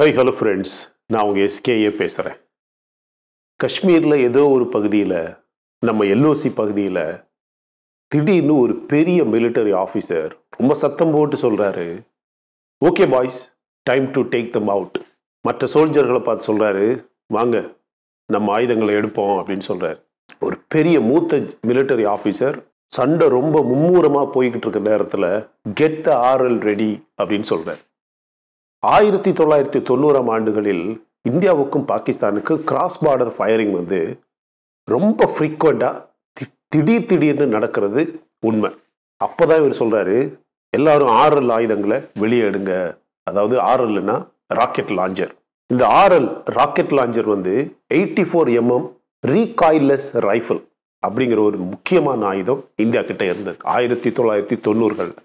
High hello friends நான் உங்கள் SKA பேசுகிறேன் காஷ்மீரில் ஏதோ ஒரு பகுதியில் நம்ம எல்ஓசி பகுதியில் திடீர்னு ஒரு பெரிய மிலிட்டரி ஆஃபீஸர் ரொம்ப சத்தம் போட்டு சொல்கிறாரு okay boys time to take them out மற்ற சோல்ஜர்களை பார்த்து சொல்கிறாரு வாங்க நம்ம ஆயுதங்களை எடுப்போம் அப்படின்னு சொல்கிறாரு ஒரு பெரிய மூத்த மிலிட்டரி ஆஃபீஸர் சண்டை ரொம்ப மும்மூரமாக போய்கிட்டு இருக்க நேரத்தில் கெட் த ஆர்எல் ரெடி அப்படின்னு சொல்கிறார் ஆயிரத்தி தொள்ளாயிரத்தி தொண்ணூறாம் ஆண்டுகளில் இந்தியாவுக்கும் பாகிஸ்தானுக்கும் கிராஸ் பார்டர் ஃபயரிங் வந்து ரொம்ப தி திடீர் திடீர்னு நடக்கிறது உண்மை அப்போ தான் இவர் சொல்கிறாரு எல்லாரும் ஆர்எல் ஆயுதங்களை வெளியே எடுங்க அதாவது ஆர்எல்னா ராக்கெட் லாஞ்சர் இந்த ஆர்எல் ராக்கெட் லாஞ்சர் வந்து eighty four MM recoilless rifle அப்படிங்கிற ஒரு முக்கியமான ஆயுதம் இந்தியா கிட்ட இருந்தது ஆயிரத்தி தொள்ளாயிரத்தி தொண்ணூறுகளில்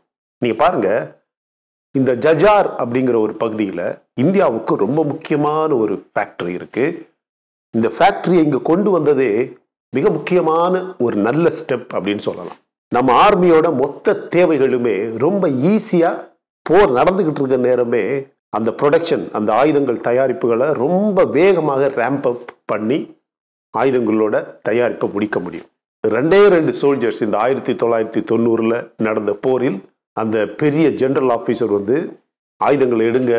நீங்கள் பாருங்கள் இந்த ஜஜார் அப்படிங்கிற ஒரு பகுதியில் இந்தியாவுக்கு ரொம்ப முக்கியமான ஒரு ஃபேக்ட்ரி இருக்குது இந்த ஃபேக்ட்ரியை இங்கே கொண்டு வந்ததே மிக முக்கியமான ஒரு நல்ல ஸ்டெப் அப்படின்னு சொல்லலாம் நம்ம ஆர்மியோட மொத்த தேவைகளுமே ரொம்ப ஈஸியாக போர் நடந்துக்கிட்டு இருக்க நேரமே அந்த ப்ரொடக்ஷன் அந்த ஆயுதங்கள் தயாரிப்புகளை ரொம்ப வேகமாக ரேம்ப் அப் பண்ணி ஆயுதங்களோட தயாரிப்பை முடிக்க முடியும் ரெண்டே ரெண்டு சோல்ஜர்ஸ் இந்த ஆயிரத்தி தொள்ளாயிரத்தி தொண்ணூறில் நடந்த போரில் அந்த பெரிய ஜென்ரல் ஆஃபீஸர் வந்து ஆயுதங்களை எடுங்க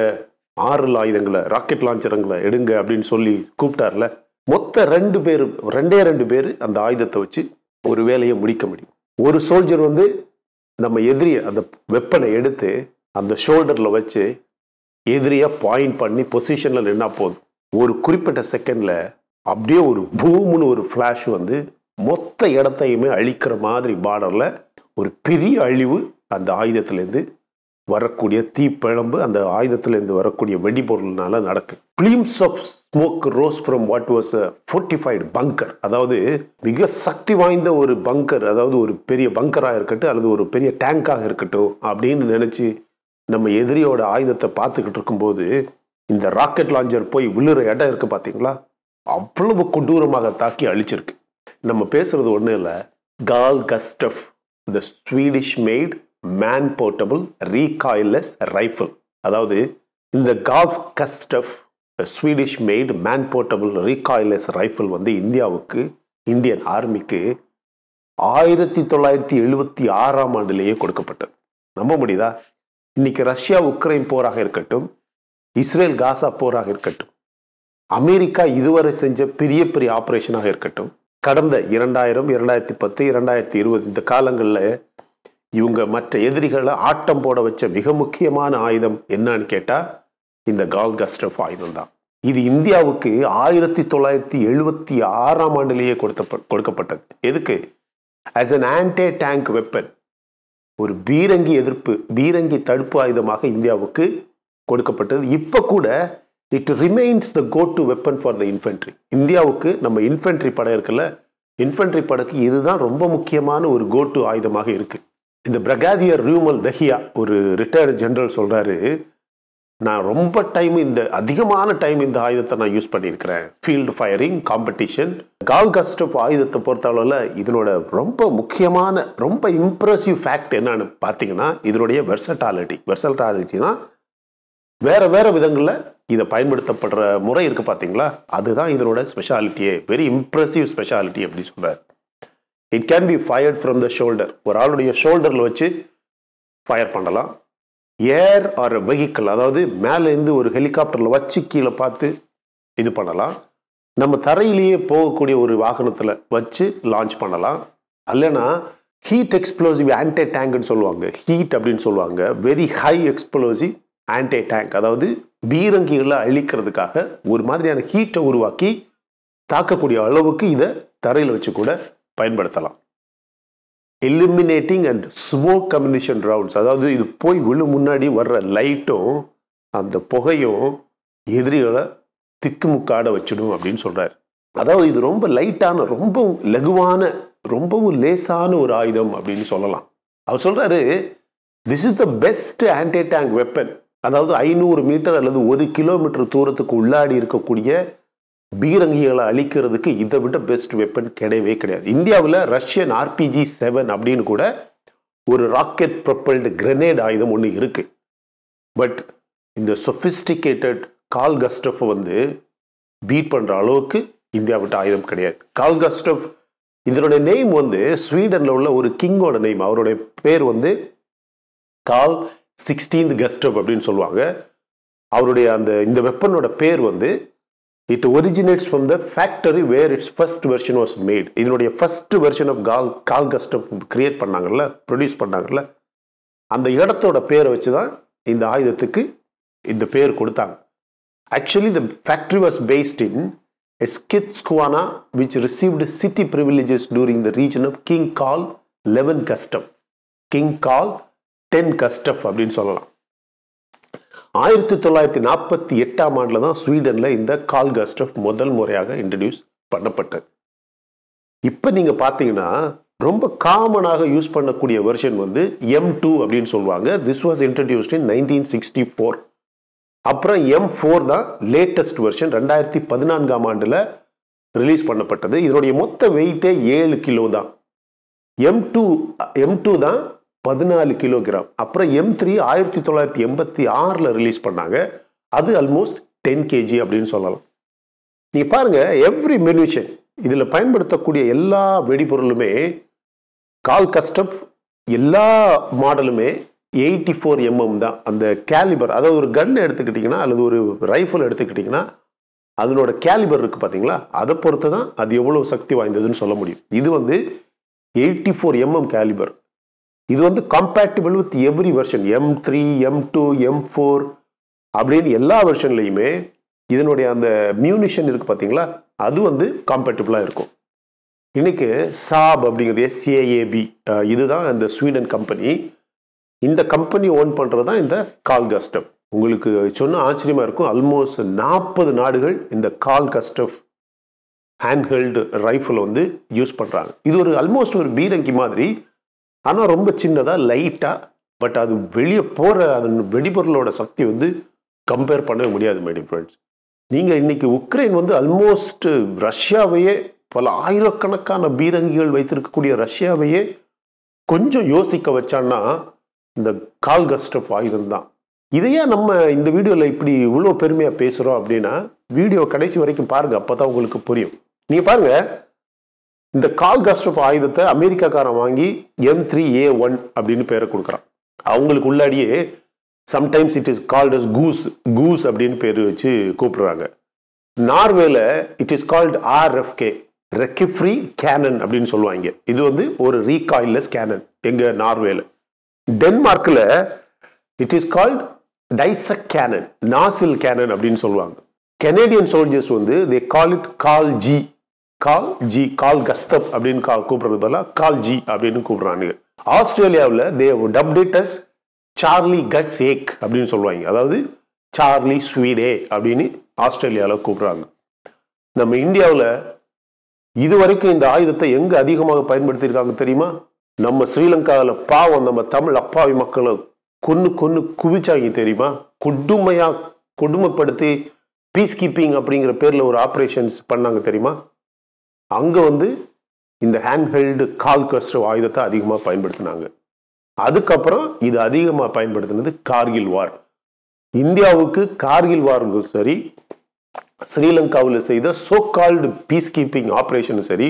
ஆறுல ஆயுதங்களை ராக்கெட் லான்ச்சருங்களை எடுங்க அப்படின்னு சொல்லி கூப்பிட்டார்ல மொத்த ரெண்டு பேர் ரெண்டே ரெண்டு பேர் அந்த ஆயுதத்தை வச்சு ஒரு வேலையை முடிக்க முடியும் ஒரு சோல்ஜர் வந்து நம்ம எதிரியை அந்த வெப்பனை எடுத்து அந்த ஷோல்டரில் வச்சு எதிரியை பாயிண்ட் பண்ணி பொசிஷனில் நின்னா போதும் ஒரு குறிப்பிட்ட செகண்டில் அப்படியே ஒரு பூமுன்னு ஒரு ஃப்ளாஷ் வந்து மொத்த இடத்தையுமே அழிக்கிற மாதிரி பார்டரில் ஒரு பெரிய அழிவு அந்த ஆயுதத்துலேருந்து வரக்கூடிய தீப்பிழம்பு அந்த ஆயுதத்துலேருந்து வரக்கூடிய வெடிபொருள்னால நடக்கு films of smoke rose from what was a fortified bunker அதாவது மிக சக்தி வாய்ந்த ஒரு பங்கர் அதாவது ஒரு பெரிய பங்கராக இருக்கட்டும் அல்லது ஒரு பெரிய டேங்காக இருக்கட்டும் அப்படின்னு நினச்சி நம்ம எதிரியோட ஆயுதத்தை பார்த்துக்கிட்டு இருக்கும்போது இந்த ராக்கெட் லாஞ்சர் போய் விழுற இடம் இருக்குது பார்த்தீங்களா அவ்வளவு கொடூரமாக தாக்கி அழிச்சிருக்கு நம்ம பேசுறது ஒன்றும் இல்லை Carl Gustaf the Swedish made man portable recoilless rifle அதாவது இந்த Carl Gustaf Swedish made man portable recoilless rifle வந்து இந்தியாவுக்கு இந்தியன் ஆர்மிக்கு ஆயிரத்தி தொள்ளாயிரத்தி எழுபத்தி ஆறாம் ஆண்டுலேயே கொடுக்கப்பட்டது நம்ப முடியுதா இன்னைக்கு ரஷ்யா உக்ரைன் போராக இருக்கட்டும் இஸ்ரேல் காசா போராக இருக்கட்டும் அமெரிக்கா இதுவரை செஞ்ச பெரிய பெரிய ஆப்ரேஷனாக இருக்கட்டும் கடந்த இரண்டாயிரம் இரண்டாயிரத்தி பத்து இரண்டாயிரத்தி இருபது இந்த காலங்களில் இவங்க மற்ற எதிரிகளை ஆட்டம் போட வச்ச மிக முக்கியமான ஆயுதம் என்னன்னு கேட்டால் இந்த கால் கஸ்டப் ஆயுதம் தான் இது இந்தியாவுக்கு ஆயிரத்தி தொள்ளாயிரத்தி எழுபத்தி ஆறாம் ஆண்டுலேயே கொடுத்த கொடுக்கப்பட்டது எதுக்கு as an anti tank weapon ஒரு பீரங்கி எதிர்ப்பு பீரங்கி தடுப்பு ஆயுதமாக இந்தியாவுக்கு கொடுக்கப்பட்டது இப்போ கூட it remains the go to weapon for the infantry இந்தியாவுக்கு நம்ம இன்ஃபென்ட்ரி படம் இருக்குல்ல இன்ஃபென்ட்ரி படக்கு இதுதான் ரொம்ப முக்கியமான ஒரு கோ டு ஆயுதமாக இருக்கு இந்த பிரகாதியர் ரியூமல் தஹியா ஒரு ரிட்டையர்டு ஜென்ரல் சொல்றாரு நான் ரொம்ப டைம் இந்த அதிகமான டைம் இந்த ஆயுதத்தை நான் யூஸ் பண்ணியிருக்கிறேன் field firing competition Carl Gustaf ஆயுதத்தை பொறுத்தளவில் இதனோட ரொம்ப முக்கியமான ரொம்ப இம்ப்ரெசிவ் ஃபேக்ட் என்னன்னு பார்த்தீங்கன்னா இதனுடைய வெர்சட்டாலிட்டி தான் வேற வேற விதங்களில் இதை பயன்படுத்தப்படுற முறை இருக்குது பார்த்தீங்களா அதுதான் இதனோட ஸ்பெஷாலிட்டியே வெரி இம்ப்ரெசிவ் ஸ்பெஷாலிட்டி அப்படின்னு சொல்றாரு it can be fired from the shoulder ஒரு ஆளுடைய ஷோல்டரில் வச்சு ஃபயர் பண்ணலாம் ஏர் ஆர் வெஹிக்கிள் அதாவது மேலேருந்து ஒரு ஹெலிகாப்டரில் வச்சு கீழே பார்த்து இது பண்ணலாம் நம்ம தரையிலேயே போகக்கூடிய ஒரு வாகனத்தில் வச்சு லான்ச் பண்ணலாம் அல்லனா ஹீட் எக்ஸ்ப்ளோசிவ் ஆன்டி டேங்க்னு சொல்லுவாங்க ஹீட் அப்படின்னு சொல்லுவாங்க very high explosive anti tank அதாவது பீரங்கிகளை அழிக்கிறதுக்காக ஒரு மாதிரியான ஹீட்டை உருவாக்கி தாக்கக்கூடிய அளவுக்கு இதை தரையில் வச்சு கூட பயன்படுத்தலாம் eliminating and smoke ammunition rounds அதாவது இது போய் விழு முன்னாடி வர்ற லைட்டும் அந்த புகையும் எதிரிகளை திக்குமுக்காட வச்சிடும் அப்படின்னு சொல்கிறார் அதாவது இது ரொம்ப லைட்டான ரொம்ப லகுவான ரொம்பவும் லேசான ஒரு ஆயுதம் அப்படின்னு சொல்லலாம் அவர் சொல்கிறாரு this is the best anti tank weapon அதாவது ஐநூறு மீட்டர் அல்லது ஒரு கிலோமீட்டர் தூரத்துக்கு உள்ளாடி இருக்கக்கூடிய பீரங்கிகளை அழிக்கிறதுக்கு இதை விட பெஸ்ட் வெப்பன் கிடையவே கிடையாது இந்தியாவில் ரஷ்யன் ஆர்பிஜி செவன் அப்படின்னு கூட ஒரு ராக்கெட் ப்ரொப்பல்டு கிரனேட் ஆயுதம் ஒன்று இருக்குது பட் இந்த சொஃபிஸ்டிகேட்டட் கால் கஸ்டஃபை வந்து பீட் பண்ணுற அளவுக்கு இந்தியாவிட்ட ஆயுதம் கிடையாது கால் கஸ்டப் இதனுடைய நேம் வந்து ஸ்வீடனில் உள்ள ஒரு கிங்கோட நேம் அவருடைய பேர் வந்து கால் சிக்ஸ்டீன்த் கஸ்டப் அப்படின்னு சொல்லுவாங்க அவருடைய அந்த இந்த வெப்பனோட பேர் வந்து it originates from the factory where its first version was made இதனுடைய first version of Carl Carl Gustaf create பண்ணாங்கல்ல ப்ரொடியூஸ் பண்ணாங்கல்ல அந்த இடத்தோட பேரை வச்சு தான் இந்த ஆயுதத்துக்கு இந்த பேர் கொடுத்தாங்க actually the factory was based in Eskilstuna which received city privileges during the region of king Carl eleven Gustaf king Carl ten Gustaf அப்படின்னு சொல்லலாம் ஆயிரத்தி தொள்ளாயிரத்தி நாற்பத்தி எட்டாம் ஆண்டில் தான் ஸ்வீடனில் இந்த கால் கஸ்டப் முதல் முறையாக இன்ட்ரடியூஸ் பண்ணப்பட்டது இப்போ நீங்கள் பார்த்தீங்கன்னா ரொம்ப காமனாக யூஸ் பண்ணக்கூடிய வெர்ஷன் வந்து எம் டூ அப்படின்னு சொல்லுவாங்க this was introduced in nineteen sixty four அப்புறம் எம் ஃபோர் தான் லேட்டஸ்ட் வெர்ஷன் ரெண்டாயிரத்தி பதினான்காம் ஆண்டில் ரிலீஸ் பண்ணப்பட்டது இதனுடைய மொத்த வெயிட்டே ஏழு கிலோ தான் எம் டூ எம் டூ தான் பதினாலு கிலோகிராம் அப்புறம் எம் த்ரீ ஆயிரத்தி தொள்ளாயிரத்தி எண்பத்தி ஆறில் ரிலீஸ் பண்ணாங்க அது ஆல்மோஸ்ட் டென் கேஜி அப்படின்னு சொல்லலாம் நீங்கள் பாருங்கள் எவ்ரி மினிஷன் இதில் பயன்படுத்தக்கூடிய எல்லா வெடிபொருளுமே கால் கஸ்டப் எல்லா மாடலுமே எயிட்டி ஃபோர் எம்எம் தான் அந்த கேலிபர் அதாவது ஒரு கன் எடுத்துக்கிட்டிங்கன்னா அல்லது ஒரு ரைஃபிள் எடுத்துக்கிட்டிங்கன்னா அதனோட கேலிபர் இருக்குது பார்த்தீங்களா அதை பொறுத்து தான் அது எவ்வளோ சக்தி வாய்ந்ததுன்னு சொல்ல முடியும் இது வந்து எயிட்டி ஃபோர் எம்எம் கேலிபர் இது வந்து compatible with every version M three M two M four அப்படின்னு எல்லா வெர்ஷன்லையுமே இதனுடைய அந்த மியூனிஷன் இருக்குது பார்த்தீங்களா அது வந்து காம்பேட்டபிளாக இருக்கும் இன்னைக்கு சாப் அப்படிங்கிறது எஸ்ஏஏபி இதுதான் இந்த ஸ்வீடன் கம்பெனி இந்த கம்பெனி ஓன் பண்ணுறது தான் இந்த கால் கஸ்டப் உங்களுக்கு சொன்ன ஆச்சரியமாக இருக்கும் ஆல்மோஸ்ட் நாற்பது நாடுகள் இந்த கால் கஸ்டப் ஹேண்ட்ஹெல்டு ரைஃபிள் வந்து யூஸ் பண்ணுறாங்க இது ஒரு ஆல்மோஸ்ட் ஒரு பீரங்கி மாதிரி ஆனால் ரொம்ப சின்னதாக லைட்டாக பட் அது வெளியே போகிற அது வெடிபொருளோட சக்தி வந்து கம்பேர் பண்ணவே முடியாது மை ஃப்ரெண்ட்ஸ் நீங்கள் இன்றைக்கி உக்ரைன் வந்து அல்மோஸ்ட் ரஷ்யாவையே பல ஆயிரக்கணக்கான பீரங்கிகள் வைத்திருக்கக்கூடிய ரஷ்யாவையே கொஞ்சம் யோசிக்க வச்சான்னா இந்த ஆஃப் ஆயுதம் தான் இதையே நம்ம இந்த வீடியோவில் இப்படி இவ்வளோ பெருமையாக பேசுகிறோம் அப்படின்னா வீடியோ கடைசி வரைக்கும் பாருங்கள் அப்போ தான் உங்களுக்கு புரியும் நீங்கள் பாருங்கள் இந்த கால் கஸ்டப் ஆயுதத்தை அமெரிக்காக்காரன் வாங்கி எம் த்ரீ ஏ ஒன் அப்படின்னு பேரை கொடுக்குறான் அவங்களுக்கு உள்ளாடியே sometimes it is called as goose goose அப்படின்னு பேர் வச்சு கூப்பிடுறாங்க நார்வேல இட் இஸ் கால்ட் கே ரெக்கிஃப்ரி கேனன் அப்படின்னு சொல்லுவாங்க இது வந்து ஒரு ரீகாயில்லஸ் கேனன் எங்க நார்வேல டென்மார்க்ல இட் இஸ் கால்ட் டைசக் கேனன் நாசில் கேனன் அப்படின்னு சொல்லுவாங்க கெனேடியன் சோல்ஜர்ஸ் வந்து they call it Carl G Carl G Carl Gustaf அப்படின்னு கால் கூப்பிடுறது பதிலாக கால் ஜி அப்படின்னு கூப்பிடுறாங்க ஆஸ்திரேலியாவில் தே டப்டிட்டஸ் சார்லி கட்ஸ் ஏக் அப்படின்னு சொல்லுவாங்க அதாவது சார்லி ஸ்வீடே அப்படின்னு ஆஸ்திரேலியாவில் கூப்பிடுறாங்க நம்ம இந்தியாவில் இது வரைக்கும் இந்த ஆயுதத்தை எங்கே அதிகமாக பயன்படுத்தியிருக்காங்க தெரியுமா நம்ம ஸ்ரீலங்காவில் பாவம் நம்ம தமிழ் அப்பாவி மக்களை கொன்று கொன்று குவிச்சாங்க தெரியுமா கொடுமையாக கொடுமைப்படுத்தி பீஸ் கீப்பிங் அப்படிங்கிற பேரில் ஒரு ஆப்ரேஷன்ஸ் பண்ணாங்க தெரியுமா அங்கே வந்து இந்த ஹேண்ட்ஹெல்டு கால் கஸ்டவ் ஆயுதத்தை அதிகமாக பயன்படுத்தினாங்க அதுக்கப்புறம் இது அதிகமாக பயன்படுத்தினது கார்கில் வார் இந்தியாவுக்கு கார்கில் வார்களும் சரி ஸ்ரீலங்காவில் செய்த சோ கால்டு பீஸ் கீப்பிங் ஆப்ரேஷனும் சரி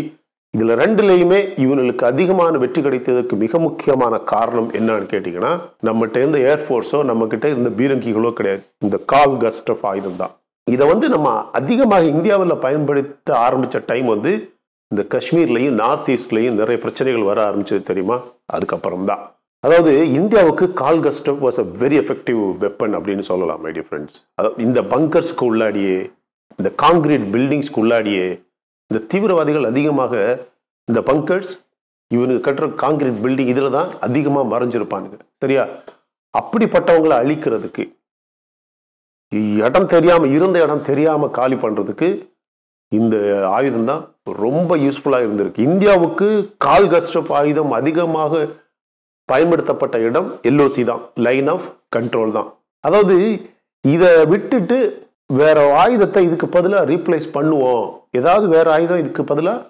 இதில் ரெண்டுலேயுமே இவங்களுக்கு அதிகமான வெற்றி கிடைத்ததுக்கு மிக முக்கியமான காரணம் என்னன்னு கேட்டிங்கன்னா நம்மகிட்ட இருந்த ஏர்ஃபோர்ஸோ நம்மக்கிட்ட இருந்த பீரங்கிகளோ கிடையாது இந்த கால் ஆஃப் ஆயுதம் தான் இதை வந்து நம்ம அதிகமாக இந்தியாவில் பயன்படுத்த ஆரம்பித்த டைம் வந்து இந்த காஷ்மீர்லேயும் நார்த் ஈஸ்ட்லேயும் நிறைய பிரச்சனைகள் வர ஆரம்பிச்சது தெரியுமா அதுக்கப்புறம் தான் அதாவது இந்தியாவுக்கு Carl Gustaf was a very effective weapon அப்படின்னு சொல்லலாம் மை டியர் ஃப்ரெண்ட்ஸ் அதாவது இந்த பங்கர்ஸ்க்கு உள்ளாடியே இந்த காங்கிரீட் பில்டிங்ஸ்க்கு உள்ளாடியே இந்த தீவிரவாதிகள் அதிகமாக இந்த பங்கர்ஸ் இவனுக்கு கட்டுற காங்கிரீட் பில்டிங் இதில் தான் அதிகமாக மறைஞ்சிருப்பானுங்க சரியா அப்படிப்பட்டவங்களை அழிக்கிறதுக்கு இடம் தெரியாமல் இருந்த இடம் தெரியாமல் காலி பண்ணுறதுக்கு இந்த ஆயுதம் தான் ரொம்ப யூஸ்ஃபுல்லாக இருந்திருக்கு இந்தியாவுக்கு கால் கஸ்டப் ஆயுதம் அதிகமாக பயன்படுத்தப்பட்ட இடம் எல்ஓசி தான் லைன் ஆஃப் கண்ட்ரோல் தான் அதாவது இதை விட்டுட்டு வேற ஆயுதத்தை இதுக்கு பதிலாக ரீப்ளேஸ் பண்ணுவோம் ஏதாவது வேற ஆயுதம் இதுக்கு பதிலாக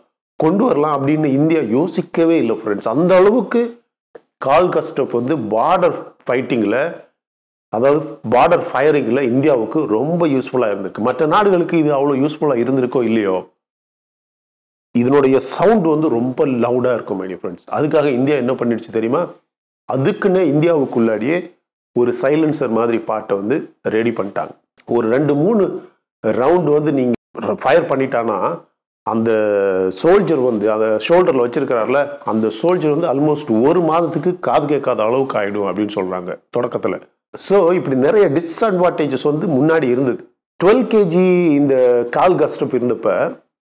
கொண்டு வரலாம் அப்படின்னு இந்தியா யோசிக்கவே இல்லை ஃப்ரெண்ட்ஸ் அந்த அளவுக்கு கால் கஸ்டப் வந்து பார்டர் ஃபைட்டிங்கில் அதாவது பார்டர் ஃபயரிங்கில் இந்தியாவுக்கு ரொம்ப யூஸ்ஃபுல்லாக இருந்திருக்கு மற்ற நாடுகளுக்கு இது அவ்வளோ யூஸ்ஃபுல்லாக இருந்திருக்கோ இல்லையோ இதனுடைய சவுண்ட் வந்து ரொம்ப லவுடாக இருக்கும் மைடியர் ஃப்ரெண்ட்ஸ் அதுக்காக இந்தியா என்ன பண்ணிடுச்சு தெரியுமா அதுக்குன்னே இந்தியாவுக்குள்ளாடியே ஒரு சைலன்சர் மாதிரி பாட்டை வந்து ரெடி பண்ணிட்டாங்க ஒரு ரெண்டு மூணு ரவுண்டு வந்து நீங்கள் ஃபயர் பண்ணிட்டானா அந்த சோல்ஜர் வந்து அந்த ஷோல்டரில் வச்சுருக்கிறாரில்ல அந்த சோல்ஜர் வந்து ஆல்மோஸ்ட் ஒரு மாதத்துக்கு காது கேட்காத அளவுக்கு ஆகிடும் அப்படின்னு சொல்கிறாங்க தொடக்கத்தில் ஸோ இப்படி நிறைய டிஸ்அட்வான்டேஜஸ் வந்து முன்னாடி இருந்தது டுவெல் கேஜி இந்த கால் கஸ்டப் இருந்தப்ப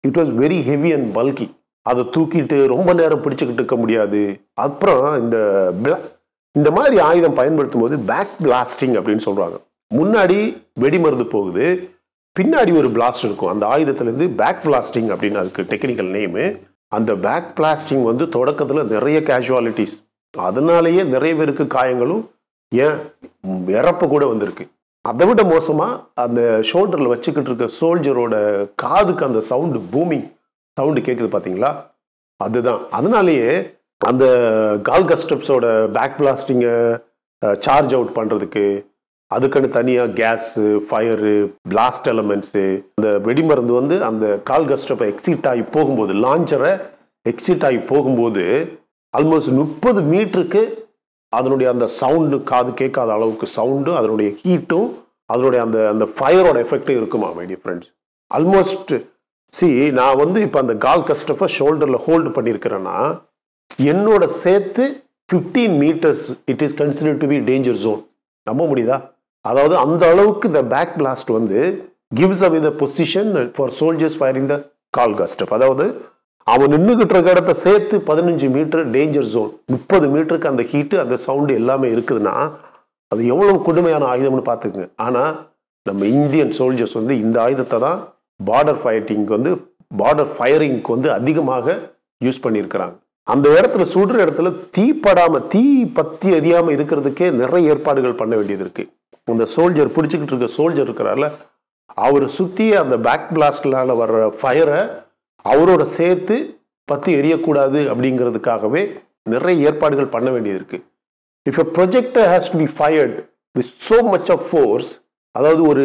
it was very heavy and bulky அதை தூக்கிட்டு ரொம்ப நேரம் பிடிச்சிக்கிட்டு இருக்க முடியாது அப்புறம் இந்த பிளா இந்த மாதிரி ஆயுதம் பயன்படுத்தும் போது பேக் பிளாஸ்டிங் அப்படின்னு சொல்கிறாங்க முன்னாடி வெடிமருந்து போகுது பின்னாடி ஒரு பிளாஸ்ட் இருக்கும் அந்த ஆயுதத்துலேருந்து பேக் பிளாஸ்டிங் அப்படின்னு அதுக்கு டெக்னிக்கல் நேமு அந்த பேக் பிளாஸ்டிங் வந்து தொடக்கத்தில் நிறைய கேஷுவாலிட்டிஸ் அதனாலேயே நிறைய பேருக்கு காயங்களும் ஏன் இறப்பு கூட வந்திருக்கு அதை விட மோசமாக அந்த ஷோல்டரில் வச்சுக்கிட்டு இருக்க சோல்ஜரோட காதுக்கு அந்த சவுண்டு பூமி சவுண்டு கேட்குது பார்த்தீங்களா அதுதான் அதனாலேயே அந்த கால் கஸ்டப்ஸோட பேக் பிளாஸ்டிங்கை சார்ஜ் அவுட் பண்ணுறதுக்கு அதுக்குன்னு தனியாக கேஸு ஃபயரு பிளாஸ்ட் எலமெண்ட்ஸு அந்த வெடிமருந்து வந்து அந்த கால் கஸ்டப்பை எக்ஸிட் ஆகி போகும்போது லாஞ்சரை எக்ஸிட் ஆகி போகும்போது ஆல்மோஸ்ட் முப்பது மீட்டருக்கு அதனுடைய அந்த சவுண்டு காது கேட்காத அளவுக்கு சவுண்டு அதனுடைய ஹீட்டும் அதனுடைய அந்த அந்த ஃபயரோட எஃபெக்டும் இருக்குமா டியர் ஃப்ரெண்ட்ஸ் ஆல்மோஸ்ட் சி நான் வந்து இப்போ அந்த கால் கஸ்டஃபை ஷோல்டரில் ஹோல்டு பண்ணியிருக்கிறேன்னா என்னோட சேர்த்து fifteen metres it is consider to be danger zone நம்ப முடியுதா அதாவது அந்த அளவுக்கு இந்த பேக் பிளாஸ்ட் வந்து gives away the position for soldiers firing the Carl Gustaf அதாவது அவன் நின்றுக்கிட்டு இருக்க இடத்த சேர்த்து பதினஞ்சு மீட்டர் டேஞ்சர் ஜோன் முப்பது மீட்டருக்கு அந்த ஹீட்டு அந்த சவுண்டு எல்லாமே இருக்குதுன்னா அது எவ்வளவு கொடுமையான ஆயுதம்னு பார்த்துக்குங்க ஆனால் நம்ம இந்தியன் சோல்ஜர்ஸ் வந்து இந்த ஆயுதத்தை தான் பார்டர் ஃபைட்டிங்க்கு வந்து பார்டர் ஃபயரிங்க்கு வந்து அதிகமாக யூஸ் பண்ணியிருக்கிறாங்க அந்த இடத்துல சுடுற இடத்துல தீ படாமல் தீ பற்றி அறியாமல் இருக்கிறதுக்கே நிறைய ஏற்பாடுகள் பண்ண வேண்டியது இருக்குது இந்த சோல்ஜர் பிடிச்சிக்கிட்டு இருக்க சோல்ஜர் இருக்கிறாரில் அவரை சுற்றி அந்த பேக் பிளாஸ்டில் வர்ற ஃபயரை அவரோட சேர்த்து பற்றி எரியக்கூடாது அப்படிங்கிறதுக்காகவே நிறைய ஏற்பாடுகள் பண்ண வேண்டியது இருக்குது if a projector has to be fired with so much of force அதாவது ஒரு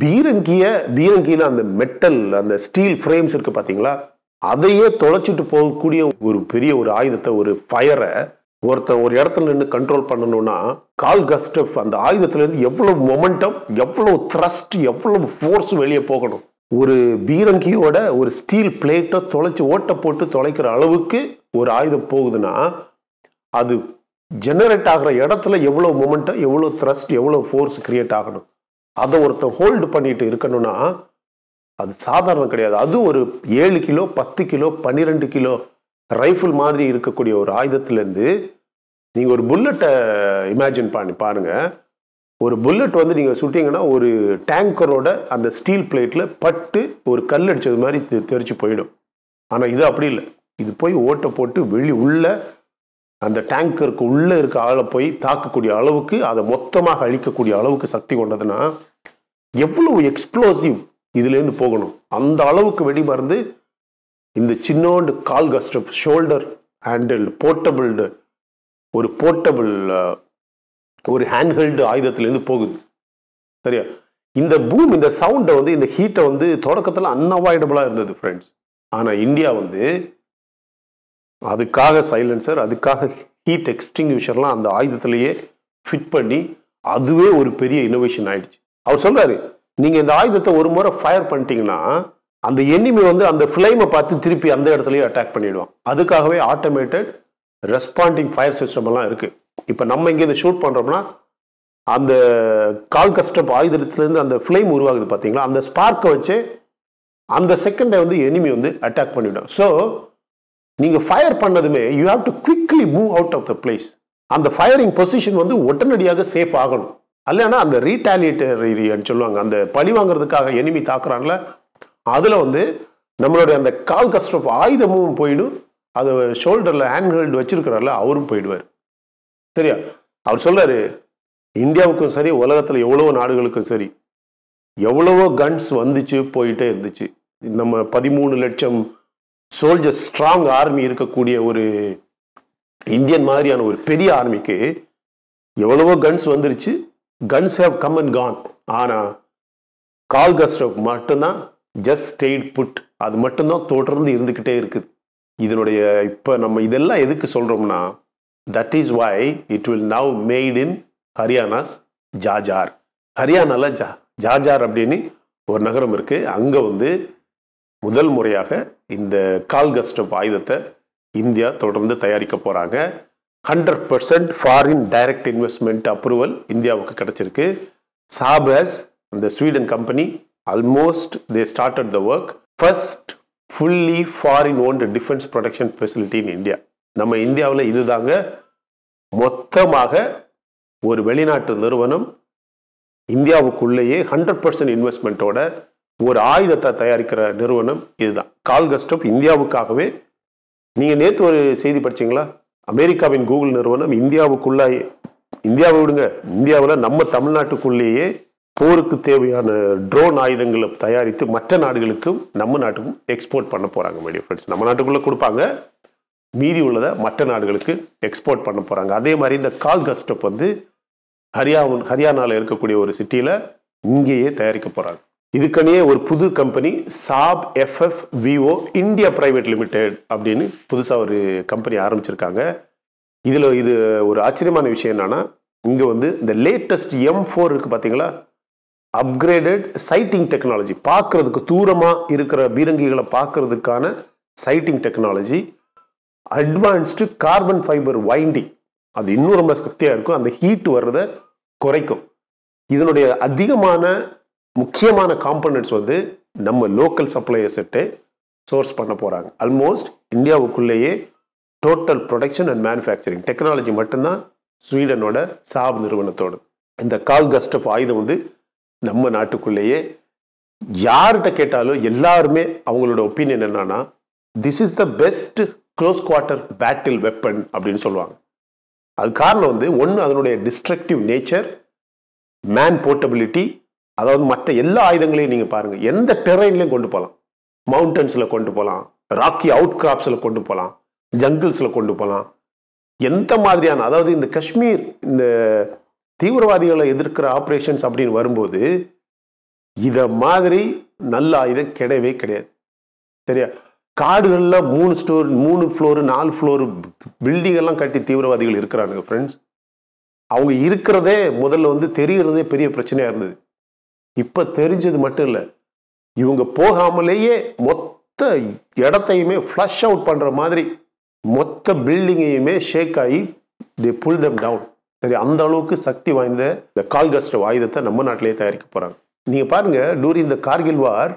பீரங்கிய பீரங்கியில் அந்த மெட்டல் அந்த ஸ்டீல் ஃப்ரேம்ஸ் இருக்குது பார்த்தீங்களா அதையே தொலைச்சிட்டு போகக்கூடிய ஒரு பெரிய ஒரு ஆயுதத்தை ஒரு ஃபயரை ஒருத்தன் ஒரு இடத்துல நின்று கண்ட்ரோல் பண்ணணும்னா கால் கஸ்டப் அந்த ஆயுதத்துலேருந்து எவ்வளோ மொமெண்டம் எவ்வளோ த்ரஸ்ட் எவ்வளோ ஃபோர்ஸ் வெளியே போகணும் ஒரு பீரங்கியோட ஒரு ஸ்டீல் பிளேட்டை தொலைச்சி ஓட்டை போட்டு தொலைக்கிற அளவுக்கு ஒரு ஆயுதம் போகுதுன்னா அது ஜெனரேட் ஆகிற இடத்துல எவ்வளோ மொமெண்ட்டை எவ்வளோ த்ரஸ்ட் எவ்வளோ ஃபோர்ஸ் கிரியேட் ஆகணும் அதை ஒருத்தன் ஹோல்டு பண்ணிட்டு இருக்கணும்னா அது சாதாரணம் கிடையாது அது ஒரு ஏழு கிலோ பத்து கிலோ பன்னிரெண்டு கிலோ ரைஃபிள் மாதிரி இருக்கக்கூடிய ஒரு ஆயுதத்துலேருந்து நீங்கள் ஒரு புல்லட்டை இமேஜின் பண்ணி பாருங்கள் ஒரு புல்லட் வந்து நீங்கள் சுட்டிங்கன்னா ஒரு டேங்கரோட அந்த ஸ்டீல் பிளேட்டில் பட்டு ஒரு கல் அடித்தது மாதிரி தெரிச்சு போயிடும் ஆனால் இது அப்படி இல்லை இது போய் ஓட்டை போட்டு வெளி உள்ள அந்த டேங்கருக்கு உள்ளே இருக்க ஆளை போய் தாக்கக்கூடிய அளவுக்கு அதை மொத்தமாக அழிக்கக்கூடிய அளவுக்கு சக்தி கொண்டதுன்னா எவ்வளவு எக்ஸ்ப்ளோசிவ் இதுலேருந்து போகணும் அந்த அளவுக்கு வெடி மருந்து இந்த சின்னோண்டு கால் கஸ்ட் ஷோல்டர் ஹேண்டில் போர்ட்டபிள்டு ஒரு போர்ட்டபிள் ஒரு ஹேண்ட் ஹெல்டு ஆயுதத்திலேருந்து போகுது சரியா இந்த பூம் இந்த சவுண்டை வந்து இந்த ஹீட்டை வந்து தொடக்கத்தில் அன்அவாய்டபுளாக இருந்தது ஃப்ரெண்ட்ஸ் ஆனால் இந்தியா வந்து அதுக்காக சைலன்சர் அதுக்காக ஹீட் எக்ஸ்டிங்விஷர்லாம் அந்த ஆயுதத்திலேயே ஃபிட் பண்ணி அதுவே ஒரு பெரிய இனோவேஷன் ஆயிடுச்சு அவர் சொல்கிறாரு நீங்கள் இந்த ஆயுதத்தை ஒரு முறை ஃபயர் பண்ணிட்டீங்கன்னா அந்த எனிமி வந்து அந்த ஃப்ளைமை பார்த்து திருப்பி அந்த இடத்துலையும் அட்டாக் பண்ணிடுவான் அதுக்காகவே ஆட்டோமேட்டட் ரெஸ்பாண்டிங் ஃபயர் சிஸ்டம் எல்லாம் இருக்குது இப்போ நம்ம இங்கேருந்து ஷூட் பண்ணுறோம்னா அந்த கால் கஸ்டப் ஆயுதத்துலேருந்து அந்த ஃப்ளேம் உருவாகுது பார்த்தீங்களா அந்த ஸ்பார்க்கை வச்சு அந்த செகண்டை வந்து எனிமி வந்து அட்டாக் பண்ணிவிடும் ஸோ நீங்கள் ஃபயர் பண்ணதுமே you have to quickly move out of the place அந்த ஃபயரிங் பொசிஷன் வந்து உடனடியாக சேஃப் ஆகணும் அல்லனா அந்த ரீட்டாலியேட்டரி சொல்லுவாங்க அந்த பழி வாங்குறதுக்காக எனிமி தாக்குறாங்கள அதில் வந்து நம்மளுடைய அந்த கால் கஸ்டப் ஆயுதமும் போயிடும் அது ஷோல்டரில் ஹேண்ட் ஹோல்டு வச்சிருக்கிறார்ல அவரும் போயிடுவார் சரியா அவர் சொல்றாரு இந்தியாவுக்கும் சரி உலகத்துல எவ்வளவோ நாடுகளுக்கும் சரி எவ்வளவோ கன்ஸ் வந்துச்சு போயிட்டே இருந்துச்சு நம்ம பதிமூணு லட்சம் சோல்ஜர் ஸ்ட்ராங் ஆர்மி இருக்கக்கூடிய ஒரு இந்தியன் மாதிரியான ஒரு பெரிய ஆர்மிக்கு எவ்வளவோ கன்ஸ் வந்துருச்சு guns have come and gone ஆனால் கால் கஸ்டவ் மட்டும்தான் ஜஸ்ட் ஸ்டேட் புட் அது மட்டும்தான் தொடர்ந்து இருந்துக்கிட்டே இருக்குது இதனுடைய இப்போ நம்ம இதெல்லாம் எதுக்கு சொல்கிறோம்னா that is why it will now made in Haryana's Jhajjar ஹரியானால ஜா ஜாஜார் அப்படின்னு ஒரு நகரம் இருக்குது அங்கே வந்து முதல் முறையாக இந்த கால்கஸ்டப் ஆயுதத்தை இந்தியா தொடர்ந்து தயாரிக்க போகிறாங்க hundred percent foreign direct investment approval இந்தியாவுக்கு கிடச்சிருக்கு சாபஸ் இந்த Sweden company almost they started the work first fully foreign owned defence production facility in India நம்ம இந்தியாவில் இதுதாங்க மொத்தமாக ஒரு வெளிநாட்டு நிறுவனம் இந்தியாவுக்குள்ளேயே ஹண்ட்ரட் பர்சன்ட் இன்வெஸ்ட்மெண்ட்டோட ஒரு ஆயுதத்தை தயாரிக்கிற நிறுவனம் இதுதான் கால் கஸ்டப் இந்தியாவுக்காகவே நீங்கள் நேற்று ஒரு செய்தி படிச்சிங்களா அமெரிக்காவின் கூகுள் நிறுவனம் இந்தியாவுக்குள்ள இந்தியாவை விடுங்க இந்தியாவில் நம்ம தமிழ்நாட்டுக்குள்ளேயே போருக்கு தேவையான ட்ரோன் ஆயுதங்களை தயாரித்து மற்ற நாடுகளுக்கும் நம்ம நாட்டுக்கும் எக்ஸ்போர்ட் பண்ண போகிறாங்க மீடியா ஃப்ரெண்ட்ஸ் நம்ம நாட்டுக்குள்ளே கொடுப்பாங்க மீதி உள்ளதை மற்ற நாடுகளுக்கு எக்ஸ்போர்ட் பண்ண போகிறாங்க அதே மாதிரி இந்த கால் கஸ்டப் வந்து ஹரியா ஹரியானாவில் இருக்கக்கூடிய ஒரு சிட்டியில் இங்கேயே தயாரிக்க போகிறாங்க இதுக்கனே ஒரு புது company Saab FF VO India private limited அப்படின்னு புதுசாக ஒரு கம்பெனி ஆரம்பிச்சிருக்காங்க இதில் இது ஒரு ஆச்சரியமான விஷயம் என்னென்னா இங்கே வந்து இந்த லேட்டஸ்ட் எம் ஃபோர் இருக்குது பார்த்தீங்களா அப்கிரேடட் சைட்டிங் டெக்னாலஜி பார்க்குறதுக்கு தூரமாக இருக்கிற பீரங்கிகளை பார்க்குறதுக்கான sighting technology advanced carbon fibre winding அது இன்னும் ரொம்ப சக்தியாக இருக்கும் அந்த ஹீட் வர்றதை குறைக்கும் இதனுடைய அதிகமான முக்கியமான காம்பனன்ட்ஸ் வந்து நம்ம லோக்கல் சப்ளையர்ஸ்ட்டு சோர்ஸ் பண்ண போகிறாங்க ஆல்மோஸ்ட் இந்தியாவுக்குள்ளேயே total production and manufacturing technology மட்டும்தான் ஸ்வீடனோட சாப் நிறுவனத்தோடு இந்த கால் கஸ்டப் ஆயுதம் வந்து நம்ம நாட்டுக்குள்ளேயே யார்கிட்ட கேட்டாலும் எல்லாருமே அவங்களோட ஒப்பீனியன் என்னன்னா this is the best close quarter battle weapon அப்படின்னு சொல்லுவாங்க அது காரணம் வந்து ஒன்று அதனுடைய டிஸ்ட்ரக்டிவ் நேச்சர் மேன் போர்ட்டபிலிட்டி அதாவது மற்ற எல்லா ஆயுதங்களையும் நீங்கள் பாருங்கள் எந்த டெரெயின்லையும் கொண்டு போகலாம் மவுண்டன்ஸில் கொண்டு போகலாம் ராக்கி அவுட் கிராப்ஸில் கொண்டு போகலாம் ஜங்கிள்ஸில் கொண்டு போகலாம் எந்த மாதிரியான அதாவது இந்த காஷ்மீர் இந்த தீவிரவாதிகளை எதிர்க்கிற ஆப்ரேஷன்ஸ் அப்படின்னு வரும்போது இதை மாதிரி நல்ல ஆயுதம் கிடையவே கிடையாது சரியா காடுகளில் மூணு ஸ்டோர் மூணு ஃப்ளோரு நாலு ஃப்ளோரு பில்டிங்கெல்லாம் கட்டி தீவிரவாதிகள் இருக்கிறானுங்க ஃப்ரெண்ட்ஸ் அவங்க இருக்கிறதே முதல்ல வந்து தெரிகிறதே பெரிய பிரச்சனையாக இருந்தது இப்போ தெரிஞ்சது மட்டும் இல்லை இவங்க போகாமலேயே மொத்த இடத்தையுமே ஃப்ளஷ் அவுட் பண்ணுற மாதிரி மொத்த பில்டிங்கையுமே ஷேக் ஆகி தி புல் தம் டவுன் சரி அந்த அளவுக்கு சக்தி வாய்ந்த இந்த கால்கஸ்ட் ஆயுதத்தை நம்ம நாட்டிலேயே தயாரிக்க போகிறாங்க நீங்கள் பாருங்கள் டூரிங் இந்த கார்கில் வார்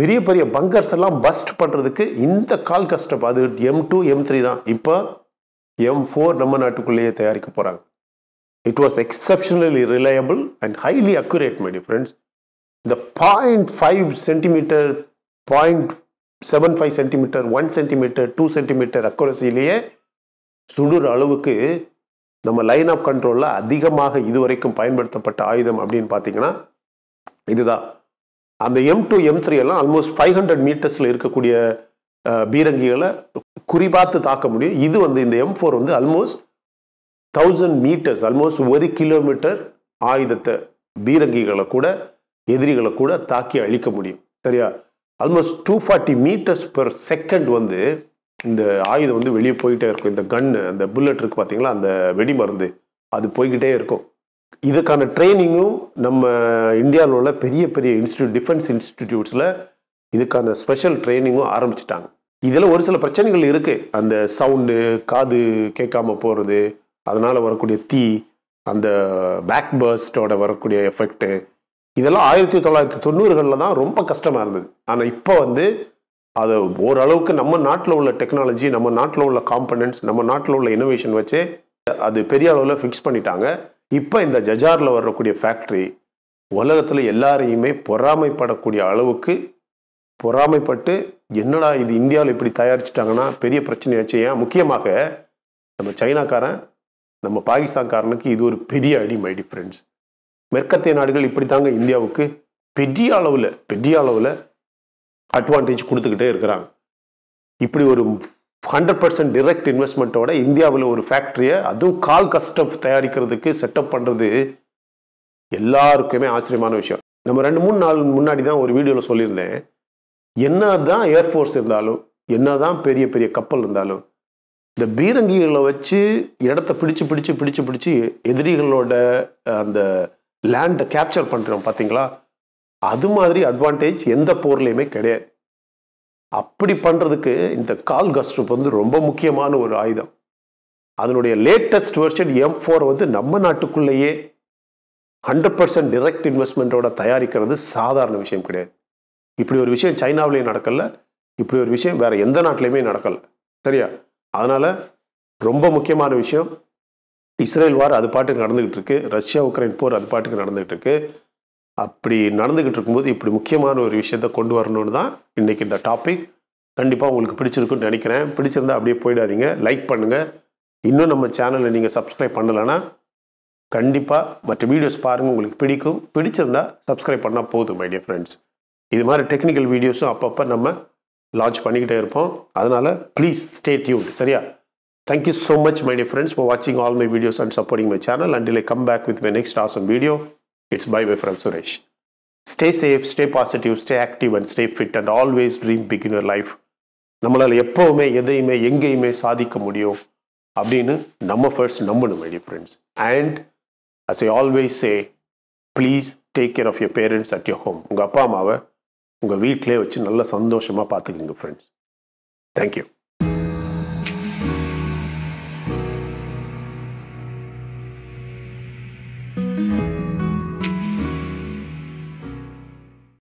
பெரிய பெரிய பங்கர்ஸ் எல்லாம் பஸ்ட் பண்ணுறதுக்கு இந்த கால் கஷ்டம் அது எம் டூ எம் த்ரீ தான் இப்போ எம் ஃபோர் நம்ம நாட்டுக்குள்ளேயே தயாரிக்க போகிறாங்க it was exceptionally reliable and highly accurate my friends இந்த point five centimetre point seven five centimetre one centimetre two centimetre அக்குரசிலேயே சுடுற அளவுக்கு நம்ம லைன் ஆஃப் கண்ட்ரோலில் அதிகமாக இதுவரைக்கும் பயன்படுத்தப்பட்ட ஆயுதம் அப்படின்னு பார்த்தீங்கன்னா இதுதான் அந்த எம் டூ எம் த்ரீ எல்லாம் ஆல்மோஸ்ட் ஃபைவ் ஹண்ட்ரட் மீட்டர்ஸில் இருக்கக்கூடிய பீரங்கிகளை குறிபார்த்து தாக்க முடியும் இது வந்து இந்த எம் ஃபோர் வந்து அல்மோஸ்ட் தௌசண்ட் மீட்டர்ஸ் அல்மோஸ்ட் ஒரு கிலோமீட்டர் ஆயுதத்தை பீரங்கிகளை கூட எதிரிகளை கூட தாக்கி அழிக்க முடியும் சரியா almost two forty metres per second வந்து இந்த ஆயுதம் வந்து வெளியே போய்கிட்டே இருக்கும் இந்த கன்று அந்த புல்லட் இருக்குது பார்த்தீங்களா அந்த வெடி மருந்து அது போய்கிட்டே இருக்கும் இதுக்கான ட்ரைனிங்கும் நம்ம இந்தியாவில் உள்ள பெரிய பெரிய இன்ஸ்டியூட் டிஃபென்ஸ் இன்ஸ்டிடியூட்ஸில் இதுக்கான ஸ்பெஷல் ட்ரைனிங்கும் ஆரம்பிச்சிட்டாங்க இதில் ஒரு சில பிரச்சனைகள் இருக்குது அந்த சவுண்டு காது கேட்காம போகிறது அதனால் வரக்கூடிய தீ அந்த பேக் பர்ஸ்டோட வரக்கூடிய எஃபெக்ட்டு இதெல்லாம் ஆயிரத்தி தொள்ளாயிரத்தி தொண்ணூறுகளில் தான் ரொம்ப கஷ்டமாக இருந்தது ஆனால் இப்போ வந்து அதை ஓரளவுக்கு நம்ம நாட்டில் உள்ள டெக்னாலஜி நம்ம நாட்டில் உள்ள காம்பனன்ட்ஸ் நம்ம நாட்டில் உள்ள இனோவேஷன் வச்சு அது பெரிய அளவில் ஃபிக்ஸ் பண்ணிட்டாங்க இப்போ இந்த ஜஜாரில் வரக்கூடிய ஃபேக்ட்ரி உலகத்தில் எல்லாரையுமே பொறாமைப்படக்கூடிய அளவுக்கு பொறாமைப்பட்டு என்னடா இது இந்தியாவில் இப்படி தயாரிச்சிட்டாங்கன்னா பெரிய பிரச்சனையாச்சு ஏன் முக்கியமாக நம்ம சைனாக்காரன் நம்ம பாகிஸ்தான்காரனுக்கு இது ஒரு பெரிய அடி மை டிஃப்ரெண்ட்ஸ் மேற்கத்திய நாடுகள் இப்படி தாங்க இந்தியாவுக்கு பெரிய அளவில் பெரிய அளவில் அட்வான்டேஜ் கொடுத்துக்கிட்டே இருக்கிறாங்க இப்படி ஒரு ஹண்ட்ரட் பர்சன்ட் டிரெக்ட் இன்வெஸ்ட்மெண்ட்டோட இந்தியாவில் ஒரு ஃபேக்ட்ரியை அதுவும் கால் கஸ்டப் தயாரிக்கிறதுக்கு செட்டப் பண்ணுறது எல்லாருக்குமே ஆச்சரியமான விஷயம் நம்ம ரெண்டு மூணு நாள் முன்னாடி தான் ஒரு வீடியோவில் சொல்லியிருந்தேன் என்ன தான் ஏர்ஃபோர்ஸ் இருந்தாலும் என்ன தான் பெரிய பெரிய கப்பல் இருந்தாலும் இந்த பீரங்கிகளை வச்சு இடத்த பிடிச்சு பிடிச்சு பிடிச்சு பிடிச்சு எதிரிகளோட அந்த லேண்டை கேப்சர் பண்ணுறோம் பார்த்தீங்களா அது மாதிரி அட்வான்டேஜ் எந்த போர்லேயுமே கிடையாது அப்படி பண்ணுறதுக்கு இந்த கால் கஸ்ட்ரூப் வந்து ரொம்ப முக்கியமான ஒரு ஆயுதம் அதனுடைய லேட்டஸ்ட் வெர்ஷன் எம் ஃபோர் வந்து நம்ம நாட்டுக்குள்ளேயே ஹண்ட்ரட் பர்சன்ட் டிரெக்ட் இன்வெஸ்ட்மெண்ட்டோட தயாரிக்கிறது சாதாரண விஷயம் கிடையாது இப்படி ஒரு விஷயம் சைனாவிலேயும் நடக்கல இப்படி ஒரு விஷயம் வேறு எந்த நாட்டிலையுமே நடக்கல சரியா அதனால் ரொம்ப முக்கியமான விஷயம் இஸ்ரேல் வார் அது பாட்டுக்கு நடந்துகிட்டு இருக்கு ரஷ்யா உக்ரைன் போர் அது பாட்டுக்கு நடந்துகிட்டு இருக்கு அப்படி நடந்துக்கிட்டு இருக்கும்போது இப்படி முக்கியமான ஒரு விஷயத்த கொண்டு வரணும்னு தான் இன்றைக்கி இந்த டாபிக் கண்டிப்பாக உங்களுக்கு பிடிச்சிருக்குன்னு நினைக்கிறேன் பிடிச்சிருந்தா அப்படியே போயிடாதீங்க லைக் பண்ணுங்கள் இன்னும் நம்ம சேனலை நீங்கள் சப்ஸ்கிரைப் பண்ணலைன்னா கண்டிப்பாக மற்ற வீடியோஸ் பாருங்கள் உங்களுக்கு பிடிக்கும் பிடிச்சிருந்தா சப்ஸ்கிரைப் பண்ணால் போதும் மை டியர் ஃப்ரெண்ட்ஸ் இது மாதிரி டெக்னிக்கல் வீடியோஸும் அப்பப்போ நம்ம லான்ச் பண்ணிக்கிட்டே இருப்போம் அதனால் ப்ளீஸ் ஸ்டே டியூன் சரியா thank you so much my dear friends for வாட்சிங் all my videos and supporting my channel and இல்லை come back with my next awesome video It's bye bye from Suresh. Stay safe, stay positive, stay active and stay fit and always dream big in your life. நம்மளால் எப்போவுமே எதையுமே எங்கேயுமே சாதிக்க முடியும் அப்படின்னு நம்ம first நம்பணும் dear friends and as I always say please take care of your parents at your home உங்கள் அப்பா அம்மாவை உங்கள் வீட்டிலே வச்சு நல்லா சந்தோஷமாக பார்த்துக்குங்க ஃப்ரெண்ட்ஸ் தேங்க்யூ